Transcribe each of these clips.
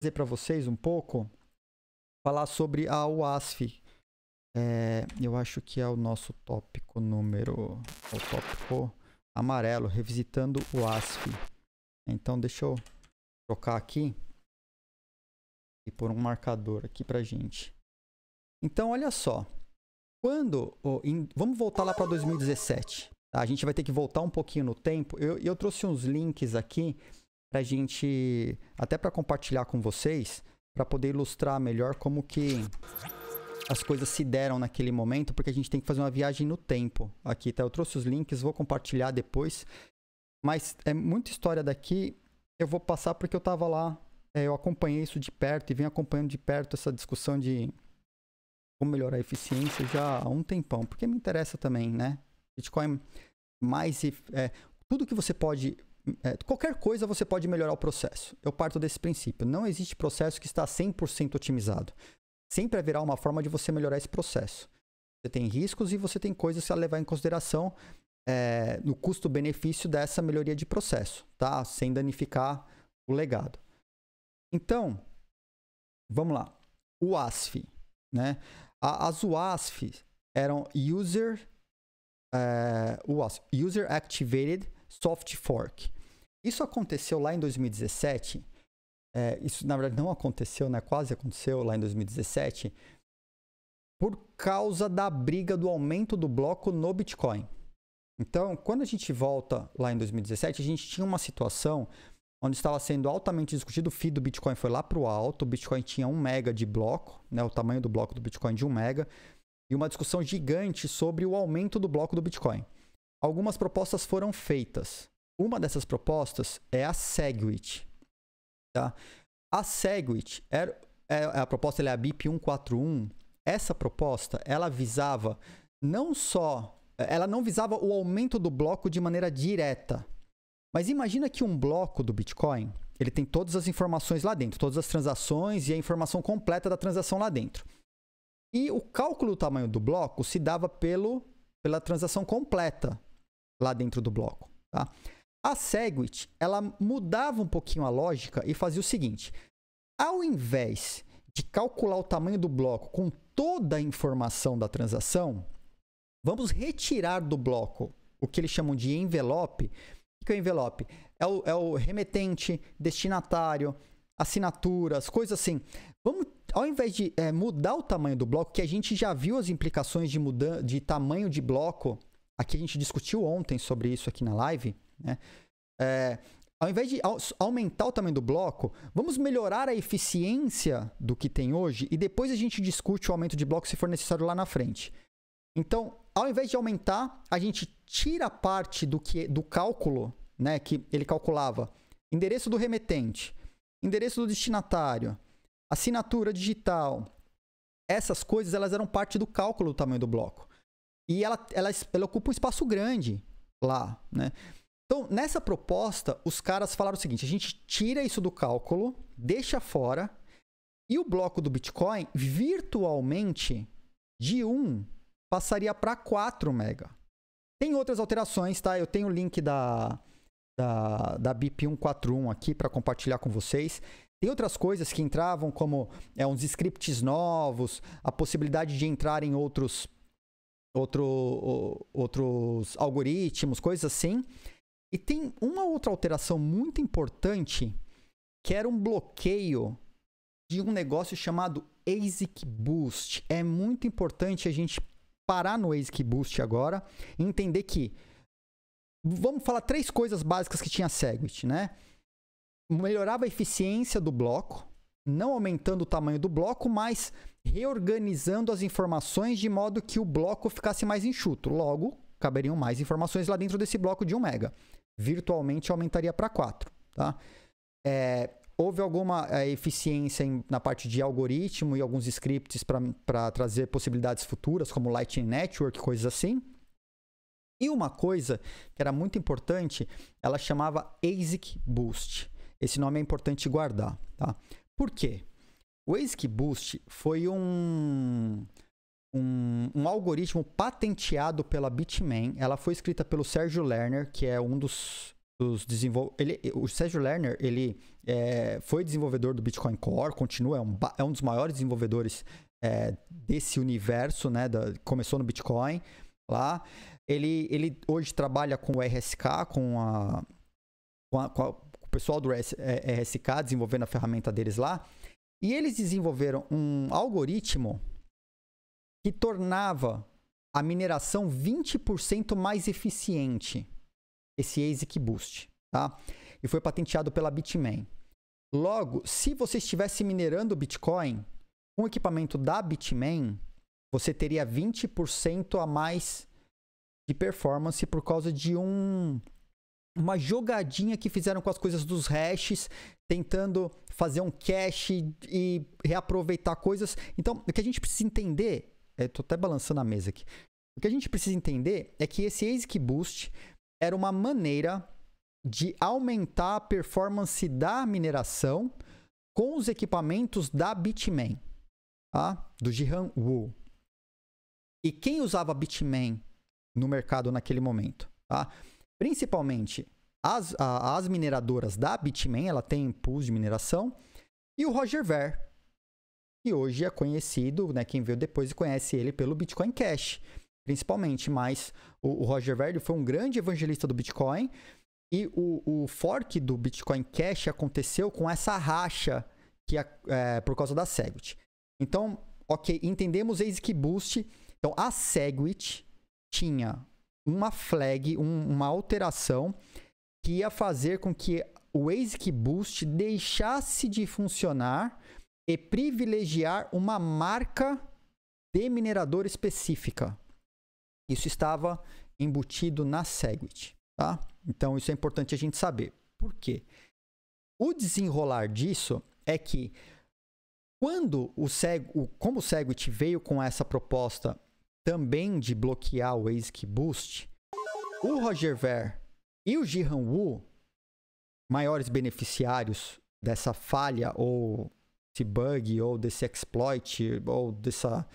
dizer para vocês um pouco, falar sobre a UASF. É, eu acho que é o nosso tópico número, é o tópico amarelo, revisitando o ASF. Então deixa eu trocar aqui e pôr um marcador aqui pra gente. Então olha só, quando, oh, in, vamos voltar lá para 2017. Tá? A gente vai ter que voltar um pouquinho no tempo. Eu, eu trouxe uns links aqui para gente até para compartilhar com vocês, para poder ilustrar melhor como que as coisas se deram naquele momento, porque a gente tem que fazer uma viagem no tempo aqui, tá? Eu trouxe os links, vou compartilhar depois. Mas é muita história daqui, eu vou passar porque eu estava lá, é, eu acompanhei isso de perto e venho acompanhando de perto essa discussão de como melhorar a eficiência já há um tempão, porque me interessa também, né? Bitcoin é mais é, tudo que você pode é, qualquer coisa você pode melhorar o processo. Eu parto desse princípio. Não existe processo que está 100% otimizado. Sempre haverá uma forma de você melhorar esse processo. Você tem riscos e você tem coisas a levar em consideração é, no custo-benefício dessa melhoria de processo, tá? Sem danificar o legado. Então, vamos lá. O ASF, né? as UASF eram User, é, UASF, User Activated Soft Fork. Isso aconteceu lá em 2017. É, isso, na verdade, não aconteceu, né? Quase aconteceu lá em 2017. Por causa da briga do aumento do bloco no Bitcoin. Então, quando a gente volta lá em 2017, a gente tinha uma situação onde estava sendo altamente discutido. O FII do Bitcoin foi lá para o alto, o Bitcoin tinha 1 mega de bloco, né, o tamanho do bloco do Bitcoin de 1 mega, e uma discussão gigante sobre o aumento do bloco do Bitcoin. Algumas propostas foram feitas. Uma dessas propostas é a Segwit. Tá? A Segwit, era, é, é, a proposta é a BIP 141. Essa proposta, ela visava não só... Ela não visava o aumento do bloco de maneira direta. Mas imagina que um bloco do Bitcoin, ele tem todas as informações lá dentro, todas as transações e a informação completa da transação lá dentro. E o cálculo do tamanho do bloco se dava pelo, pela transação completa lá dentro do bloco. Tá? A Segwit, ela mudava um pouquinho a lógica e fazia o seguinte: ao invés de calcular o tamanho do bloco com toda a informação da transação, vamos retirar do bloco o que eles chamam de envelope. O que é o envelope? É o, é o remetente, destinatário, assinaturas, coisas assim. Vamos, ao invés de é, mudar o tamanho do bloco, que a gente já viu as implicações de, mudan de tamanho de bloco, aqui a gente discutiu ontem sobre isso aqui na live né? É, ao invés de aumentar o tamanho do bloco, vamos melhorar a eficiência do que tem hoje e depois a gente discute o aumento de bloco se for necessário lá na frente. Então, ao invés de aumentar, a gente tira parte do que do cálculo, né, que ele calculava endereço do remetente, endereço do destinatário, assinatura digital. Essas coisas elas eram parte do cálculo do tamanho do bloco. E ela, ela, ela ocupa um espaço grande lá, né? Então, nessa proposta, os caras falaram o seguinte: a gente tira isso do cálculo, deixa fora, e o bloco do Bitcoin, virtualmente, de 1 passaria para 4 mega. Tem outras alterações, tá? Eu tenho o link da, da, da BIP 141 aqui para compartilhar com vocês. Tem outras coisas que entravam, como é, uns scripts novos, a possibilidade de entrar em outros, outro, outros algoritmos, coisas assim. E tem uma outra alteração muito importante, que era um bloqueio de um negócio chamado ASIC Boost. É muito importante a gente parar no ASIC Boost agora e entender que vamos falar três coisas básicas que tinha Segwit, né? Melhorava a eficiência do bloco, não aumentando o tamanho do bloco, mas reorganizando as informações de modo que o bloco ficasse mais enxuto. Logo, caberiam mais informações lá dentro desse bloco de 1 mega virtualmente aumentaria para 4. Tá? É, houve alguma é, eficiência em, na parte de algoritmo e alguns scripts para trazer possibilidades futuras, como Lightning Network, coisas assim. E uma coisa que era muito importante, ela chamava ASIC Boost. Esse nome é importante guardar. Tá? Por quê? O ASIC Boost foi um um, um, algoritmo patenteado pela Bitmain. Ela foi escrita pelo Sérgio Lerner, que é um dos, dos desenvolvedores. O Sérgio Lerner ele é, foi desenvolvedor do Bitcoin Core, continua, é um, é um dos maiores desenvolvedores é, desse universo, né? Da, começou no Bitcoin lá. Ele, ele hoje trabalha com o RSK, com a, com, a, com, a, o pessoal do RSK, é, desenvolvendo a ferramenta deles lá. E eles desenvolveram um algoritmo que tornava a mineração 20% mais eficiente, esse ASIC Boost, tá? E foi patenteado pela Bitmain. Logo, se você estivesse minerando Bitcoin com um equipamento da Bitmain, você teria 20% a mais de performance por causa de um uma jogadinha que fizeram com as coisas dos hashes, tentando fazer um cache e reaproveitar coisas. Então, o que a gente precisa entender eu é, tô até balançando a mesa aqui. O que a gente precisa entender é que esse ASIC Boost era uma maneira de aumentar a performance da mineração com os equipamentos da Bitmain, tá? do Jihan Wu. E quem usava Bitmain no mercado naquele momento? Tá? Principalmente as, a, as mineradoras da Bitmain, ela tem pools de mineração, e o Roger Ver, que hoje é conhecido, né, quem veio depois conhece ele pelo Bitcoin Cash, principalmente. Mas o, o Roger Verdi foi um grande evangelista do Bitcoin e o, o, fork do Bitcoin Cash aconteceu com essa racha que é, por causa da Segwit. Então, ok, entendemos ASIC boost. Então, a Segwit tinha uma flag, um, uma alteração que ia fazer com que o ASIC Boost deixasse de funcionar e privilegiar uma marca de minerador específica. Isso estava embutido na Segwit, tá? Então isso é importante a gente saber. Por quê? O desenrolar disso é que quando o, Seg, o como o Segwit veio com essa proposta também de bloquear o ASIC Boost, o Roger Ver e o Jihan Wu, maiores beneficiários dessa falha ou bug ou desse exploit ou dessa,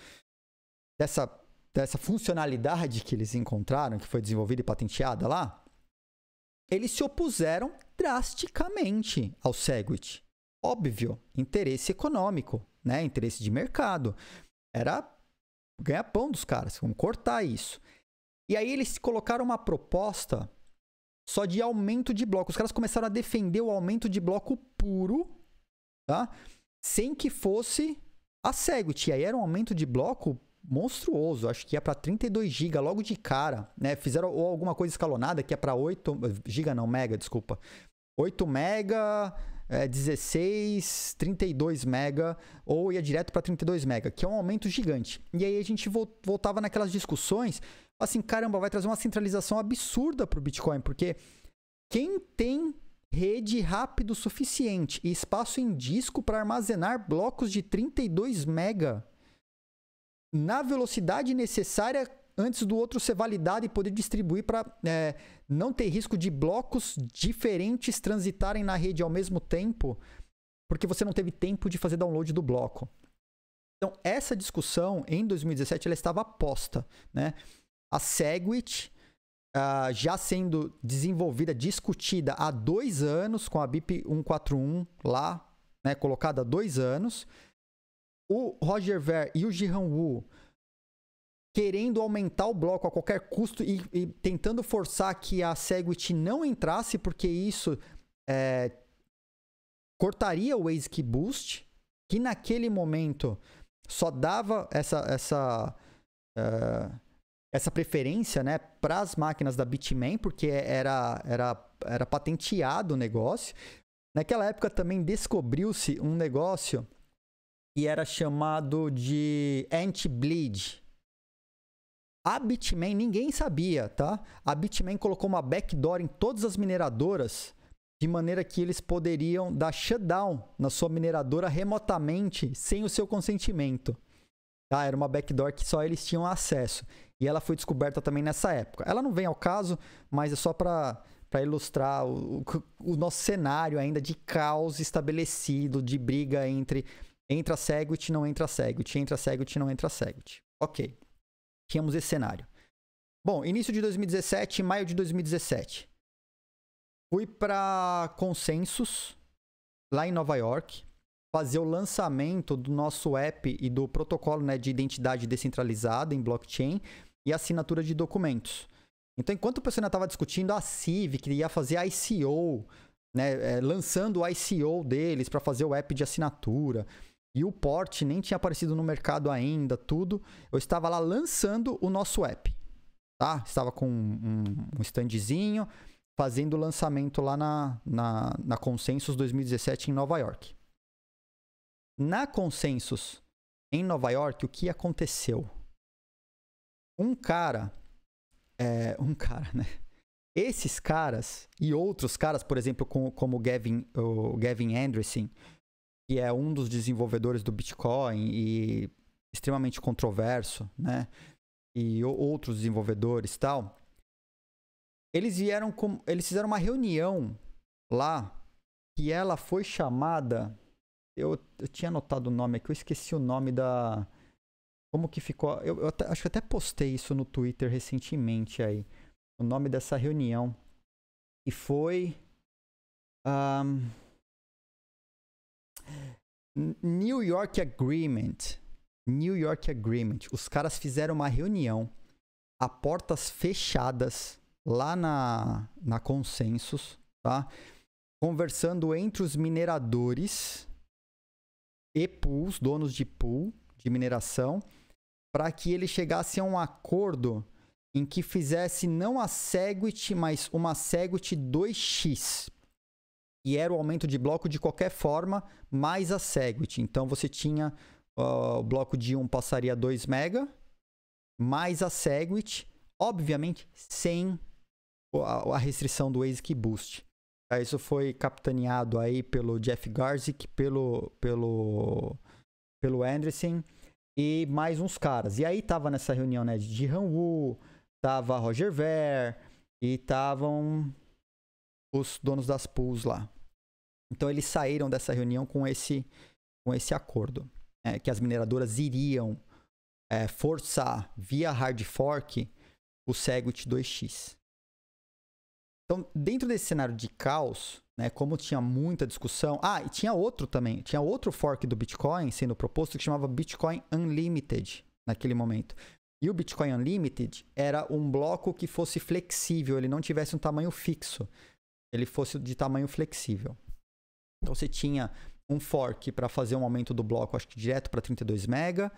dessa, dessa funcionalidade que eles encontraram, que foi desenvolvida e patenteada lá, eles se opuseram drasticamente ao Segwit. Óbvio, interesse econômico, né? interesse de mercado. Era ganhar pão dos caras, vamos cortar isso. E aí eles colocaram uma proposta só de aumento de bloco. Os caras começaram a defender o aumento de bloco puro, tá? sem que fosse a Segwit. E aí era um aumento de bloco monstruoso, acho que ia para 32 GB logo de cara, né? Fizeram alguma coisa escalonada que é para 8 GB não, mega, desculpa. 8 mega, é, 16, 32 mega ou ia direto para 32 mega, que é um aumento gigante. E aí a gente voltava naquelas discussões, assim, caramba, vai trazer uma centralização absurda para o Bitcoin, porque quem tem rede rápido o suficiente e espaço em disco para armazenar blocos de 32 mega na velocidade necessária antes do outro ser validado e poder distribuir para é, não ter risco de blocos diferentes transitarem na rede ao mesmo tempo, porque você não teve tempo de fazer download do bloco. Então, essa discussão em 2017 ela estava posta, né? A Segwit uh, já sendo desenvolvida, discutida há dois anos com a BIP 141 lá, né, colocada há dois anos. O Roger Ver e o Jihan Wu querendo aumentar o bloco a qualquer custo e, e tentando forçar que a Segwit não entrasse, porque isso é, cortaria o ASIC Boost, que naquele momento só dava essa, essa uh, essa preferência né, para as máquinas da Bitmain, porque era, era, era patenteado o negócio. Naquela época também descobriu-se um negócio que era chamado de anti-bleed. A Bitmain ninguém sabia, tá? A Bitmain colocou uma backdoor em todas as mineradoras de maneira que eles poderiam dar shutdown na sua mineradora remotamente sem o seu consentimento. Tá? Era uma backdoor que só eles tinham acesso. E ela foi descoberta também nessa época. Ela não vem ao caso, mas é só para para ilustrar o, o, o, nosso cenário ainda de caos estabelecido, de briga entre entra Segwit, não entra Segwit, entra Segwit, não entra Segwit. Ok, tínhamos esse cenário. Bom, início de 2017, maio de 2017. Fui para Consensus, lá em Nova York, fazer o lançamento do nosso app e do protocolo né, de identidade descentralizada em blockchain e assinatura de documentos. Então, enquanto o pessoal estava discutindo a Civic, que ia fazer ICO, né, é, lançando o ICO deles para fazer o app de assinatura, e o porte nem tinha aparecido no mercado ainda, tudo, eu estava lá lançando o nosso app. Tá? Estava com um, um standzinho, fazendo o lançamento lá na, na, na Consensus 2017 em Nova York. Na Consensus em Nova York, o que aconteceu? um cara, é, um cara, né? Esses caras e outros caras, por exemplo, com, como Gavin, o Gavin Anderson, que é um dos desenvolvedores do Bitcoin e extremamente controverso, né? E outros desenvolvedores tal. Eles vieram com, eles fizeram uma reunião lá que ela foi chamada eu, eu tinha anotado o nome aqui, eu esqueci o nome da como que ficou? Eu, eu até, acho que até postei isso no Twitter recentemente aí. O nome dessa reunião. E foi. Um, New York Agreement. New York Agreement. Os caras fizeram uma reunião a portas fechadas lá na, na Consensus, tá? Conversando entre os mineradores e pools, donos de pool de mineração, para que ele chegasse a um acordo em que fizesse não a Segwit, mas uma Segwit 2x. E era o aumento de bloco de qualquer forma, mais a Segwit. Então você tinha uh, o bloco de 1 passaria 2 mega, mais a Segwit, obviamente sem a, a restrição do ASIC Boost. Isso foi capitaneado aí pelo Jeff Garzik, pelo, pelo, pelo Anderson e mais uns caras. E aí tava nessa reunião, né, de Han Wu tava Roger Ver e estavam os donos das pools lá. Então eles saíram dessa reunião com esse com esse acordo, é, que as mineradoras iriam é, forçar via hard fork o Segwit 2x. Então, dentro desse cenário de caos, né, como tinha muita discussão. Ah, e tinha outro também. Tinha outro fork do Bitcoin sendo proposto que chamava Bitcoin Unlimited naquele momento. E o Bitcoin Unlimited era um bloco que fosse flexível, ele não tivesse um tamanho fixo. Ele fosse de tamanho flexível. Então você tinha um fork para fazer um aumento do bloco, acho que direto para 32 mega.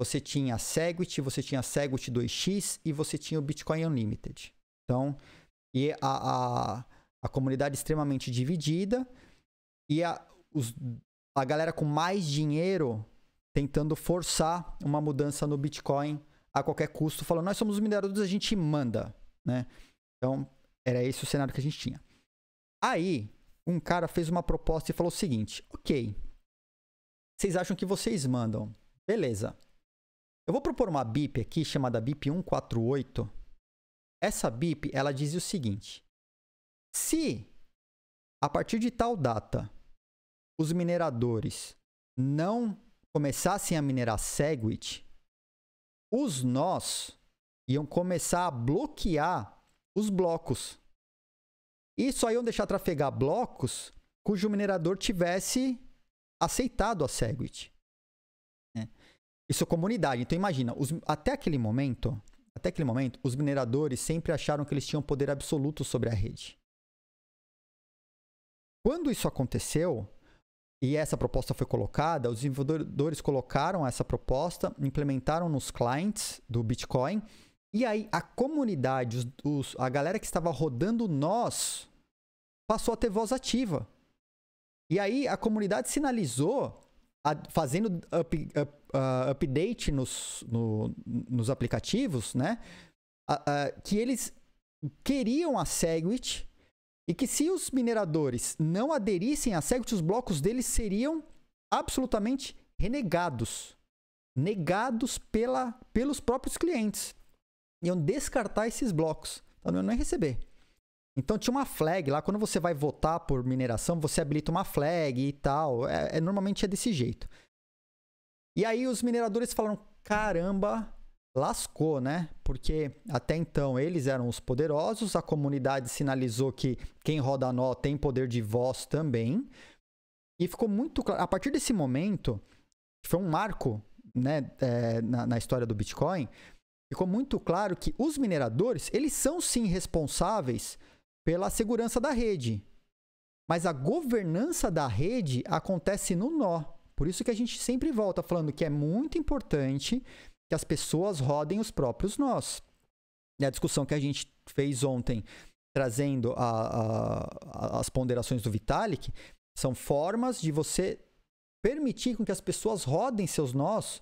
Você tinha a Segwit, você tinha a Segwit 2x e você tinha o Bitcoin Unlimited. Então, e a, a, a comunidade extremamente dividida e a, os, a galera com mais dinheiro tentando forçar uma mudança no Bitcoin a qualquer custo, falando: nós somos os mineradores, a gente manda, né? Então, era esse o cenário que a gente tinha. Aí, um cara fez uma proposta e falou o seguinte: ok, vocês acham que vocês mandam? Beleza. Eu vou propor uma BIP aqui chamada BIP 148 essa BIP ela diz o seguinte: se a partir de tal data os mineradores não começassem a minerar Segwit, os nós iam começar a bloquear os blocos. E só iam deixar trafegar blocos cujo minerador tivesse aceitado a Segwit. Né? Isso é comunidade. Então imagina, os, até aquele momento, até aquele momento, os mineradores sempre acharam que eles tinham poder absoluto sobre a rede. Quando isso aconteceu e essa proposta foi colocada, os desenvolvedores colocaram essa proposta, implementaram nos clients do Bitcoin, e aí a comunidade, os, os, a galera que estava rodando nós, passou a ter voz ativa. E aí a comunidade sinalizou, a, fazendo up, up, uh, update nos, no, nos aplicativos, né? Uh, uh, que eles queriam a Segwit e que se os mineradores não aderissem à Segwit, os blocos deles seriam absolutamente renegados. Negados pela, pelos próprios clientes. Iam descartar esses blocos. Então não receber. Então tinha uma flag lá, quando você vai votar por mineração, você habilita uma flag e tal. É, é normalmente é desse jeito. E aí os mineradores falaram: caramba, lascou, né? Porque até então eles eram os poderosos, a comunidade sinalizou que quem roda nó tem poder de voz também. E ficou muito claro. A partir desse momento, foi um marco né, é, na, na história do Bitcoin. Ficou muito claro que os mineradores, eles são sim responsáveis pela segurança da rede. Mas a governança da rede acontece no nó. Por isso que a gente sempre volta falando que é muito importante que as pessoas rodem os próprios nós. E a discussão que a gente fez ontem, trazendo a, a, as ponderações do Vitalik, são formas de você permitir com que as pessoas rodem seus nós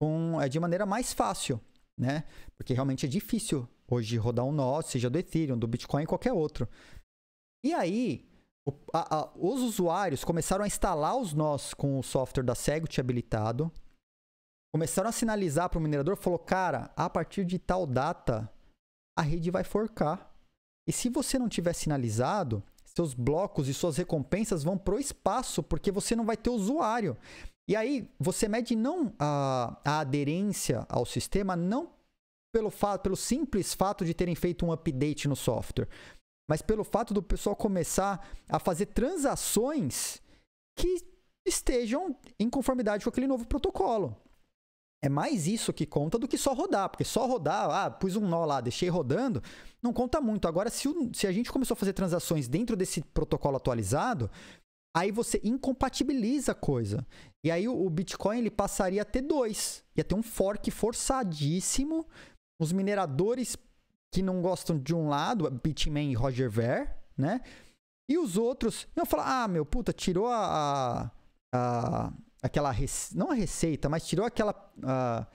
com, é, de maneira mais fácil, né? Porque realmente é difícil hoje rodar um nó, seja do Ethereum, do Bitcoin, qualquer outro. E aí, a, a, os usuários começaram a instalar os nós com o software da Segwit habilitado. Começaram a sinalizar para o minerador, falou, cara, a partir de tal data, a rede vai forcar. E se você não tiver sinalizado, seus blocos e suas recompensas vão para o espaço, porque você não vai ter usuário. E aí, você mede não a, a aderência ao sistema, não pelo, fato, pelo simples fato de terem feito um update no software, mas pelo fato do pessoal começar a fazer transações que estejam em conformidade com aquele novo protocolo. É mais isso que conta do que só rodar, porque só rodar, ah, pus um nó lá, deixei rodando, não conta muito. Agora, se, o, se a gente começou a fazer transações dentro desse protocolo atualizado, aí você incompatibiliza a coisa. E aí o, o Bitcoin ele passaria a ter dois, ia ter um fork forçadíssimo, os mineradores que não gostam de um lado, Pitman e Roger Ver, né? E os outros iam falar: ah, meu puta, tirou a. a, a aquela. Rece... Não a receita, mas tirou aquela. A,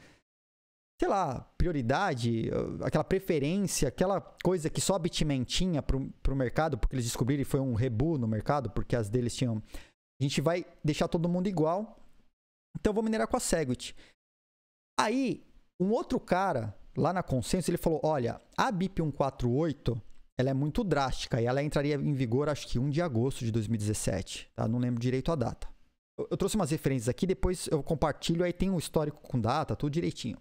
sei lá, prioridade, aquela preferência, aquela coisa que só a Bitmain tinha pro, pro mercado, porque eles descobriram e foi um rebu no mercado, porque as deles tinham. A gente vai deixar todo mundo igual. Então eu vou minerar com a Segwit. Aí, um outro cara lá na Consenso, ele falou: olha, a BIP 148 ela é muito drástica e ela entraria em vigor acho que 1 de agosto de 2017, tá? Não lembro direito a data. Eu, eu trouxe umas referências aqui, depois eu compartilho, aí tem o um histórico com data, tudo direitinho.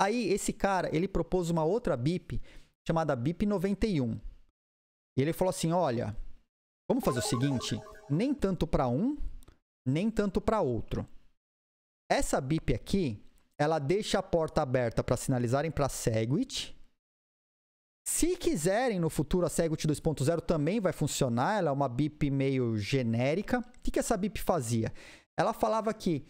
Aí esse cara, ele propôs uma outra BIP chamada BIP 91. E ele falou assim: "Olha, vamos fazer o seguinte, nem tanto para um, nem tanto para outro. Essa BIP aqui, ela deixa a porta aberta para sinalizarem para Segwit. Se quiserem, no futuro, a Segwit 2.0 também vai funcionar. Ela é uma BIP meio genérica. O que, que essa BIP fazia? Ela falava que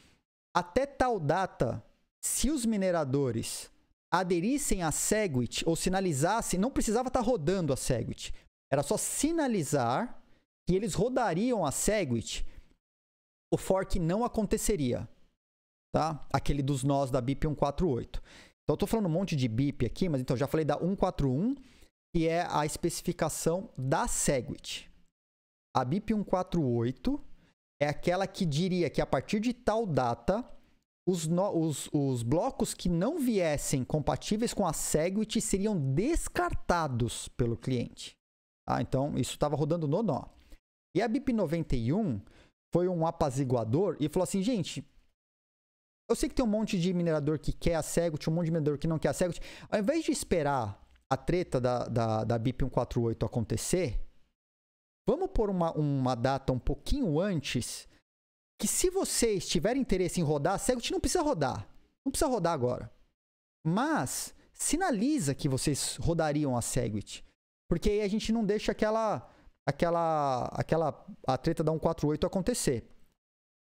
até tal data, se os mineradores aderissem à Segwit ou sinalizassem, não precisava estar tá rodando a Segwit. Era só sinalizar que eles rodariam a Segwit, o fork não aconteceria tá? Aquele dos nós da BIP 148. Então eu tô falando um monte de BIP aqui, mas então já falei da 141, que é a especificação da SegWit. A BIP 148 é aquela que diria que a partir de tal data os, no, os, os, blocos que não viessem compatíveis com a SegWit seriam descartados pelo cliente. Ah, então, isso estava rodando no nó. E a BIP 91 foi um apaziguador e falou assim, gente, eu sei que tem um monte de minerador que quer a Segwit, um monte de minerador que não quer a Segwit. Ao invés de esperar a treta da, da, da BIP 148 acontecer, vamos pôr uma, uma data um pouquinho antes, que se vocês tiverem interesse em rodar, a Segwit não precisa rodar. Não precisa rodar agora. Mas sinaliza que vocês rodariam a Segwit. Porque aí a gente não deixa aquela aquela aquela a treta da 148 acontecer.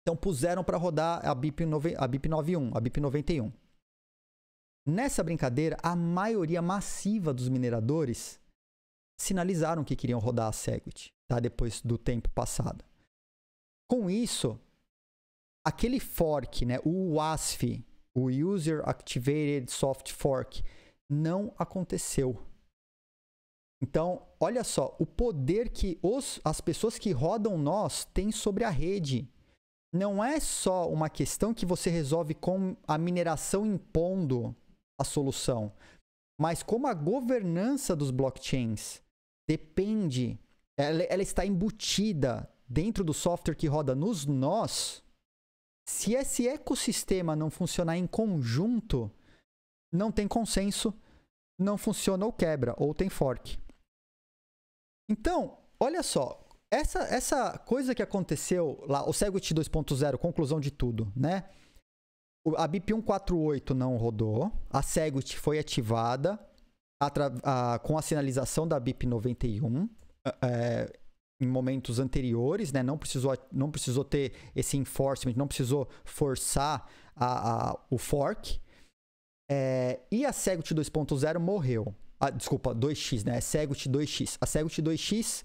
Então puseram para rodar a BIP, a BIP 91, a BIP 91. Nessa brincadeira, a maioria massiva dos mineradores sinalizaram que queriam rodar a Segwit, tá? depois do tempo passado. Com isso, aquele fork, né, o WASF, o User Activated Soft Fork, não aconteceu. Então, olha só, o poder que os, as pessoas que rodam nós têm sobre a rede não é só uma questão que você resolve com a mineração impondo a solução, mas como a governança dos blockchains depende, ela, ela está embutida dentro do software que roda nos nós. Se esse ecossistema não funcionar em conjunto, não tem consenso, não funciona ou quebra, ou tem fork. Então, olha só, essa, essa coisa que aconteceu lá, o Segwit 2.0, conclusão de tudo, né? A BIP 148 não rodou, a Segwit foi ativada a, a, com a sinalização da BIP 91 é, em momentos anteriores, né? Não precisou, não precisou ter esse enforcement, não precisou forçar a, o fork. É, e a Segwit 2.0 morreu. Ah, desculpa, 2x, né? É Segwit 2x. A Segwit 2x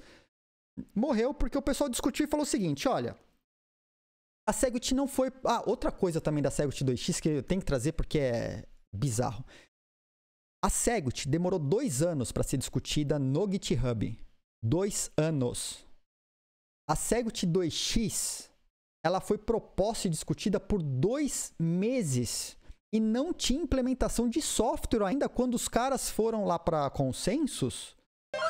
morreu porque o pessoal discutiu e falou o seguinte: olha, a Segwit não foi. Ah, outra coisa também da Segwit 2X que eu tenho que trazer porque é bizarro. A Segwit demorou dois anos para ser discutida no GitHub. Dois anos. A Segwit 2X ela foi proposta e discutida por dois meses e não tinha implementação de software ainda quando os caras foram lá para consensos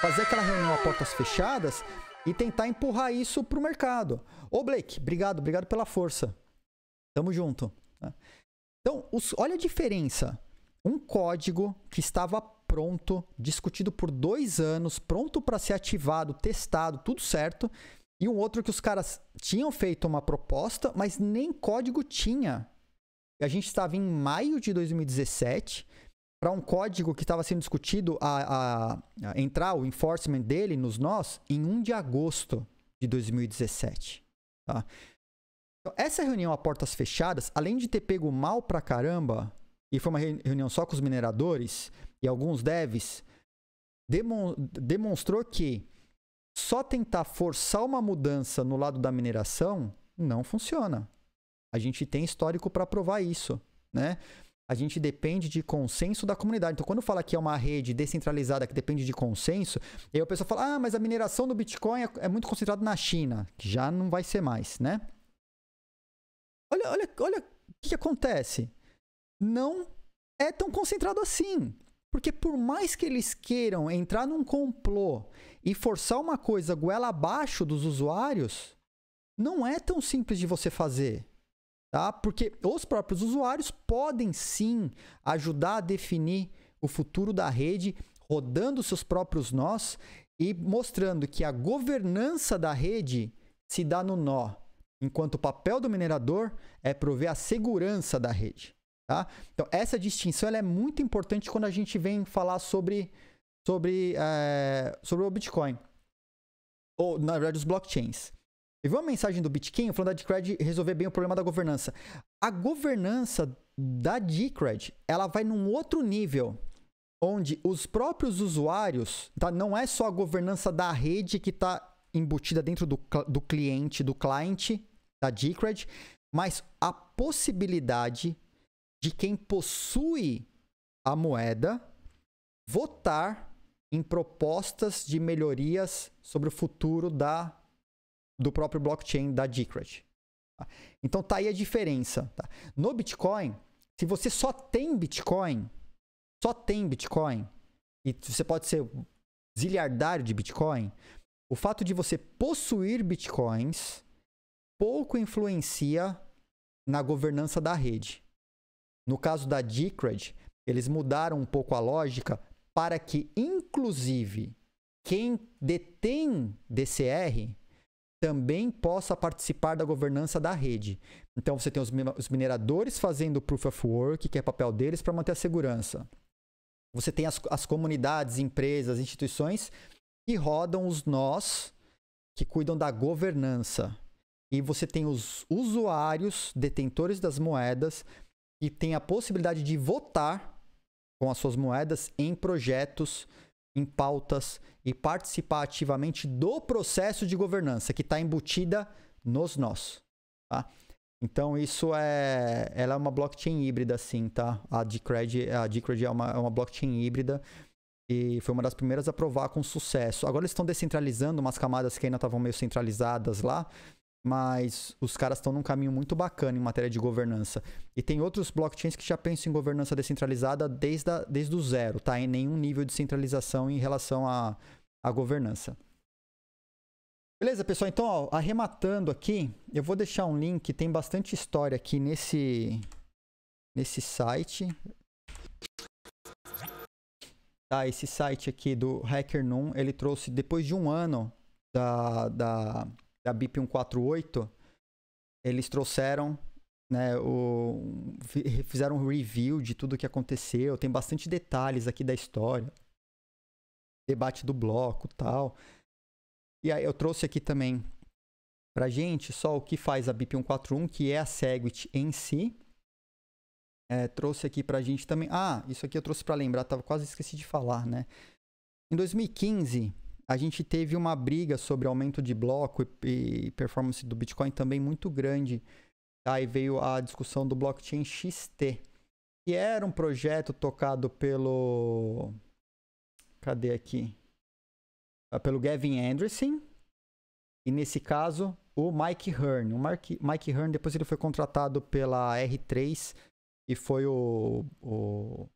fazer aquela reunião a portas fechadas e tentar empurrar isso para o mercado. Ô, Blake, obrigado, obrigado pela força. Tamo junto. Né? Então, os, olha a diferença. Um código que estava pronto, discutido por dois anos, pronto para ser ativado, testado, tudo certo. E um outro que os caras tinham feito uma proposta, mas nem código tinha. a gente estava em maio de 2017 para um código que estava sendo discutido a, a, a, entrar o enforcement dele nos nós em 1 de agosto de 2017. Tá? Então, essa reunião a portas fechadas, além de ter pego mal pra caramba, e foi uma reunião só com os mineradores e alguns devs, demon demonstrou que só tentar forçar uma mudança no lado da mineração não funciona. A gente tem histórico para provar isso, né? a gente depende de consenso da comunidade. Então, quando fala que é uma rede descentralizada que depende de consenso, aí o pessoal fala, ah, mas a mineração do Bitcoin é, é muito concentrada na China, que já não vai ser mais, né? Olha, olha, olha o que, que acontece. Não é tão concentrado assim. Porque por mais que eles queiram entrar num complô e forçar uma coisa goela abaixo dos usuários, não é tão simples de você fazer tá? Porque os próprios usuários podem sim ajudar a definir o futuro da rede, rodando seus próprios nós e mostrando que a governança da rede se dá no nó, enquanto o papel do minerador é prover a segurança da rede. Tá? Então, essa distinção é muito importante quando a gente vem falar sobre, sobre, é, sobre o Bitcoin. Ou, na verdade, os blockchains. Teve uma mensagem do Bitcoin falando da Decred resolver bem o problema da governança. A governança da Decred, ela vai num outro nível, onde os próprios usuários, tá? Não é só a governança da rede que está embutida dentro do, do cliente, do cliente da Decred, mas a possibilidade de quem possui a moeda votar em propostas de melhorias sobre o futuro da do próprio blockchain da Decred. Tá? Então tá aí a diferença. Tá? No Bitcoin, se você só tem Bitcoin, só tem Bitcoin, e você pode ser ziliardário de Bitcoin, o fato de você possuir Bitcoins pouco influencia na governança da rede. No caso da Decred, eles mudaram um pouco a lógica para que, inclusive, quem detém DCR também possa participar da governança da rede. Então você tem os mineradores fazendo o proof of work, que é papel deles para manter a segurança. Você tem as, as comunidades, empresas, instituições que rodam os nós que cuidam da governança. E você tem os usuários, detentores das moedas, que têm a possibilidade de votar com as suas moedas em projetos em pautas e participar ativamente do processo de governança que está embutida nos nós. Tá? Então isso é, ela é uma blockchain híbrida, sim, tá? A Decred, a Decred é, uma, é uma blockchain híbrida e foi uma das primeiras a provar com sucesso. Agora eles estão descentralizando umas camadas que ainda estavam meio centralizadas lá, mas os caras estão num caminho muito bacana em matéria de governança. E tem outros blockchains que já pensam em governança descentralizada desde, a, desde o zero, tá? Em nenhum nível de centralização em relação à, governança. Beleza, pessoal? Então, ó, arrematando aqui, eu vou deixar um link, tem bastante história aqui nesse, nesse site. Tá, esse site aqui do HackerNum, ele trouxe, depois de um ano da, da da BIP 148, eles trouxeram, né, o, fizeram um review de tudo o que aconteceu, tem bastante detalhes aqui da história, debate do bloco tal. E aí eu trouxe aqui também pra gente só o que faz a BIP 141, que é a Segwit em si. É, trouxe aqui pra gente também. Ah, isso aqui eu trouxe para lembrar, tava quase esqueci de falar, né? Em 2015, a gente teve uma briga sobre aumento de bloco e, performance do Bitcoin também muito grande. Aí veio a discussão do blockchain XT, que era um projeto tocado pelo. Cadê aqui? Ah, pelo Gavin Anderson. E nesse caso, o Mike Hearn. O Mike, Mike Hearn, depois ele foi contratado pela R3 e foi o, o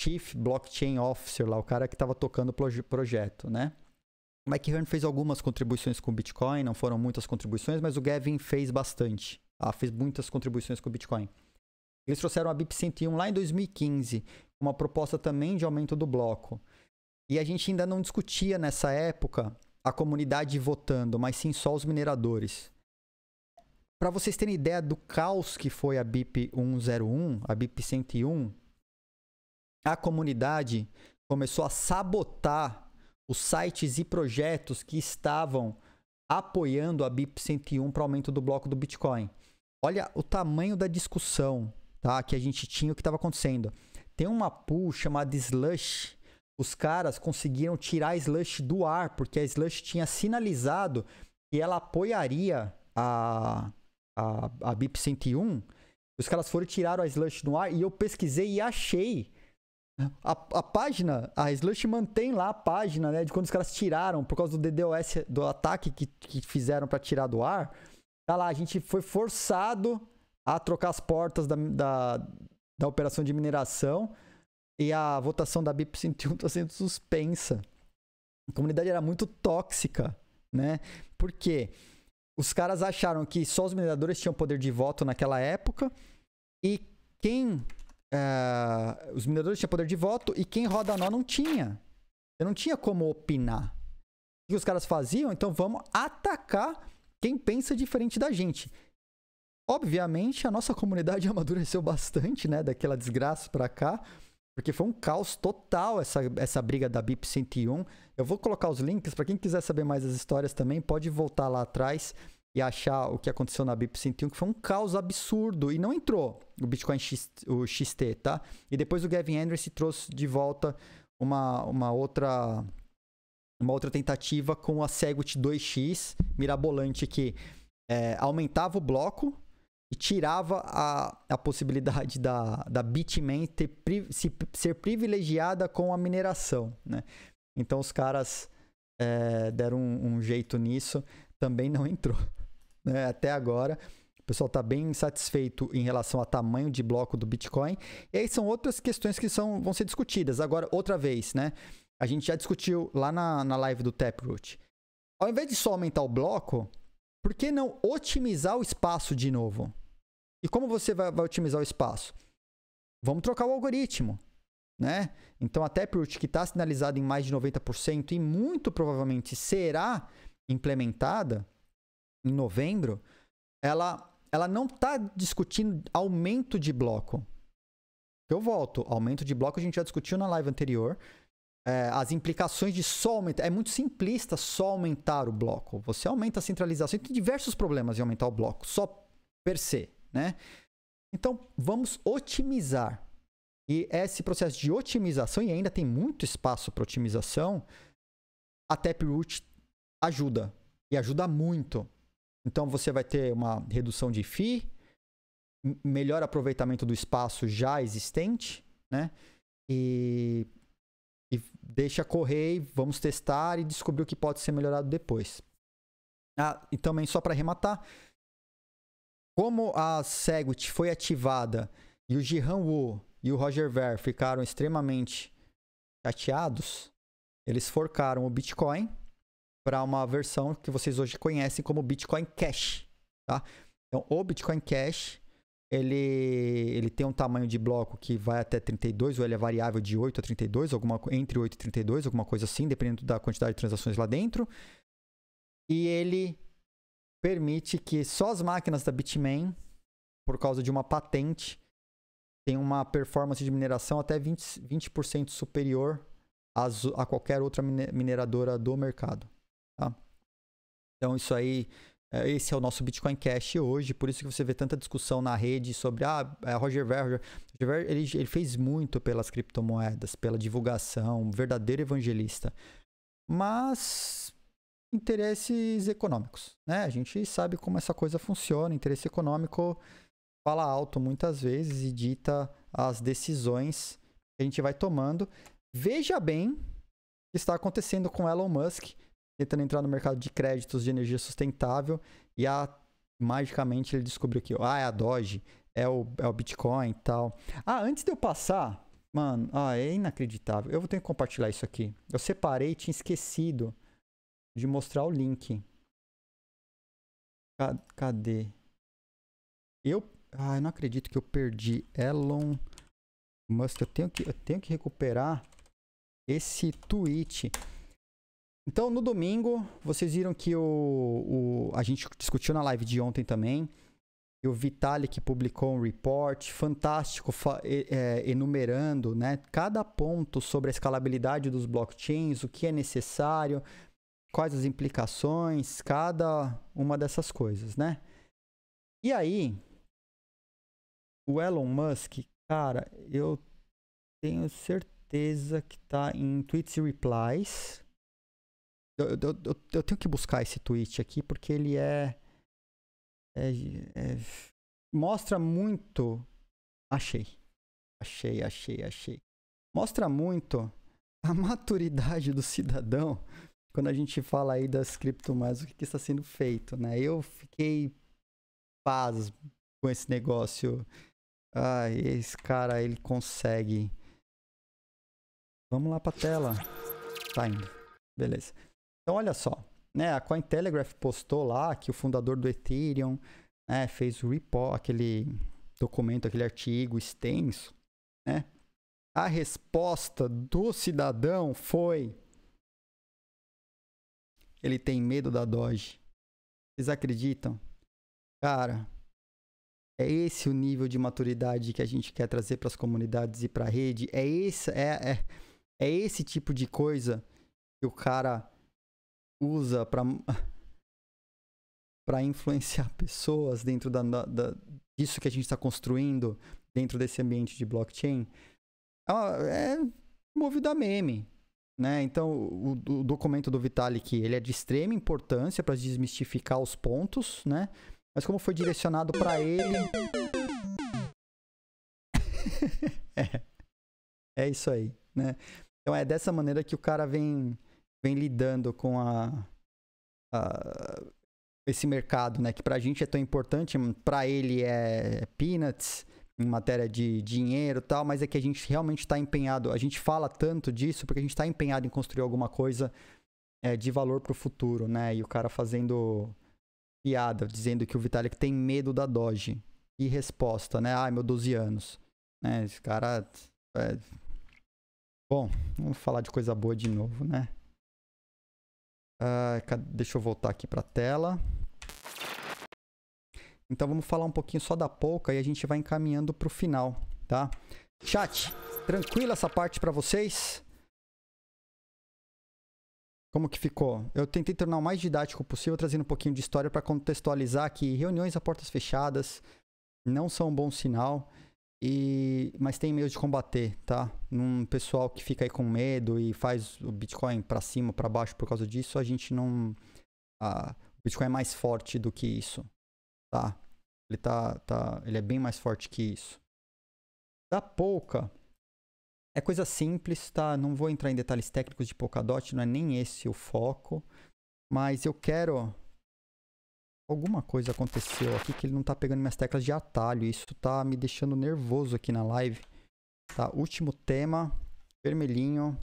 Chief Blockchain Officer lá, o cara que estava tocando o projeto, né? Mike Hearn fez algumas contribuições com Bitcoin, não foram muitas contribuições, mas o Gavin fez bastante. Ah, fez muitas contribuições com Bitcoin. Eles trouxeram a BIP 101 lá em 2015, uma proposta também de aumento do bloco. E a gente ainda não discutia nessa época a comunidade votando, mas sim só os mineradores. Para vocês terem ideia do caos que foi a BIP 101, a BIP 101, a comunidade começou a sabotar os sites e projetos que estavam apoiando a BIP 101 para aumento do bloco do Bitcoin. Olha o tamanho da discussão tá, que a gente tinha, o que estava acontecendo. Tem uma pool chamada Slush. Os caras conseguiram tirar a Slush do ar, porque a Slush tinha sinalizado que ela apoiaria a, a, a BIP 101. Os caras foram tirar a Slush do ar e eu pesquisei e achei a, a página, a Slush mantém lá a página, né? De quando os caras tiraram, por causa do DDoS, do ataque que, que fizeram para tirar do ar. Tá lá, a gente foi forçado a trocar as portas da, da, da operação de mineração e a votação da BIP 101 está sendo suspensa. A comunidade era muito tóxica, né? Porque os caras acharam que só os mineradores tinham poder de voto naquela época e quem ah, os mineradores tinham poder de voto e quem roda nó não tinha. Eu não tinha como opinar. O que os caras faziam? Então vamos atacar quem pensa diferente da gente. Obviamente, a nossa comunidade amadureceu bastante, né? Daquela desgraça pra cá. Porque foi um caos total essa, essa briga da BIP 101. Eu vou colocar os links para quem quiser saber mais as histórias também, pode voltar lá atrás e achar o que aconteceu na BIP 101, que foi um caos absurdo e não entrou o Bitcoin X, o XT, tá? E depois o Gavin Andrews trouxe de volta uma, uma outra uma outra tentativa com a Segwit 2X mirabolante que é, aumentava o bloco e tirava a, a possibilidade da, da Bitmain ter, se, ser privilegiada com a mineração, né? Então os caras é, deram um, um jeito nisso, também não entrou né, até agora. O pessoal está bem insatisfeito em relação ao tamanho de bloco do Bitcoin. E aí são outras questões que são, vão ser discutidas. Agora, outra vez, né? A gente já discutiu lá na, na live do Taproot. Ao invés de só aumentar o bloco, por que não otimizar o espaço de novo? E como você vai, vai otimizar o espaço? Vamos trocar o algoritmo. Né? Então a Taproot, que está sinalizada em mais de 90% e muito provavelmente será implementada, em novembro, ela, ela não está discutindo aumento de bloco. Eu volto, aumento de bloco a gente já discutiu na live anterior. É, as implicações de só aumentar. É muito simplista só aumentar o bloco. Você aumenta a centralização. Tem diversos problemas em aumentar o bloco, só per se. Né? Então, vamos otimizar. E esse processo de otimização, e ainda tem muito espaço para otimização, a Taproot ajuda. E ajuda muito. Então você vai ter uma redução de FII, melhor aproveitamento do espaço já existente, né? E, e deixa correr vamos testar e descobrir o que pode ser melhorado depois. Ah, e também só para arrematar, como a Segwit foi ativada e o Jihan Wu e o Roger Ver ficaram extremamente chateados, eles forcaram o Bitcoin para uma versão que vocês hoje conhecem como Bitcoin Cash, tá? Então, o Bitcoin Cash, ele, ele tem um tamanho de bloco que vai até 32, ou ele é variável de 8 a 32, alguma, entre 8 e 32, alguma coisa assim, dependendo da quantidade de transações lá dentro. E ele permite que só as máquinas da Bitmain, por causa de uma patente, tenham uma performance de mineração até 20%, 20 superior às, a qualquer outra mineradora do mercado. Tá? Então isso aí, é, esse é o nosso Bitcoin Cash hoje, por isso que você vê tanta discussão na rede sobre ah, é Roger Ver, Roger Ver ele, ele fez muito pelas criptomoedas, pela divulgação, um verdadeiro evangelista. Mas interesses econômicos, né? A gente sabe como essa coisa funciona, interesse econômico fala alto muitas vezes e dita as decisões que a gente vai tomando. Veja bem o que está acontecendo com Elon Musk, tentando entrar no mercado de créditos de energia sustentável e a, magicamente ele descobriu que ah, é a Doge, é o, é o Bitcoin e tal. Ah, antes de eu passar, mano, ah, é inacreditável. Eu vou ter que compartilhar isso aqui. Eu separei e tinha esquecido de mostrar o link. Cadê? Eu, ah, eu não acredito que eu perdi Elon Musk. Eu tenho que, eu tenho que recuperar esse tweet. Então, no domingo, vocês viram que o, o, a gente discutiu na live de ontem também. E o Vitalik publicou um report fantástico, é, enumerando né, cada ponto sobre a escalabilidade dos blockchains, o que é necessário, quais as implicações, cada uma dessas coisas, né? E aí, o Elon Musk, cara, eu tenho certeza que tá em tweets e replies eu, eu, eu, tenho que buscar esse tweet aqui porque ele é, é, é, mostra muito. Achei, achei, achei, achei. Mostra muito a maturidade do cidadão quando a gente fala aí das criptomoedas, o que, que está sendo feito, né? Eu fiquei paz com esse negócio. Ah, esse cara ele consegue. Vamos lá para tela. Tá indo. Beleza. Então, olha só, né? A Cointelegraph postou lá que o fundador do Ethereum né, fez o report, aquele documento, aquele artigo extenso, né? A resposta do cidadão foi: ele tem medo da Doge. Vocês acreditam? Cara, é esse o nível de maturidade que a gente quer trazer para as comunidades e para a rede. É esse, é, é, é esse tipo de coisa que o cara usa para para influenciar pessoas dentro da, da, disso que a gente está construindo dentro desse ambiente de blockchain é, é movido a meme. Né? Então, o, o documento do Vitalik ele é de extrema importância para desmistificar os pontos, né? mas como foi direcionado para ele. é, é isso aí. Né? Então, é dessa maneira que o cara vem vem lidando com a, a esse mercado, né? Que pra gente é tão importante, pra ele é peanuts em matéria de dinheiro e tal, mas é que a gente realmente está empenhado. A gente fala tanto disso porque a gente está empenhado em construir alguma coisa é, de valor pro futuro, né? E o cara fazendo piada, dizendo que o Vitalik tem medo da Doge. E resposta, né? Ai, meu 12 anos. Né? Esse cara. É... Bom, vamos falar de coisa boa de novo, né? Uh, deixa eu voltar aqui para a tela. Então vamos falar um pouquinho só da Polka e a gente vai encaminhando para o final, tá? Chat, tranquila essa parte para vocês? Como que ficou? Eu tentei tornar o mais didático possível, trazendo um pouquinho de história para contextualizar que reuniões a portas fechadas não são um bom sinal. E, mas tem meio de combater, tá? Um pessoal que fica aí com medo e faz o Bitcoin para cima, para baixo por causa disso, a gente não. o Bitcoin é mais forte do que isso, tá? Ele tá, tá, ele é bem mais forte que isso. Da Polka é coisa simples, tá? Não vou entrar em detalhes técnicos de Polkadot, não é nem esse o foco, mas eu quero Alguma coisa aconteceu aqui que ele não tá pegando minhas teclas de atalho. Isso tá me deixando nervoso aqui na live. Tá, último tema. Vermelhinho.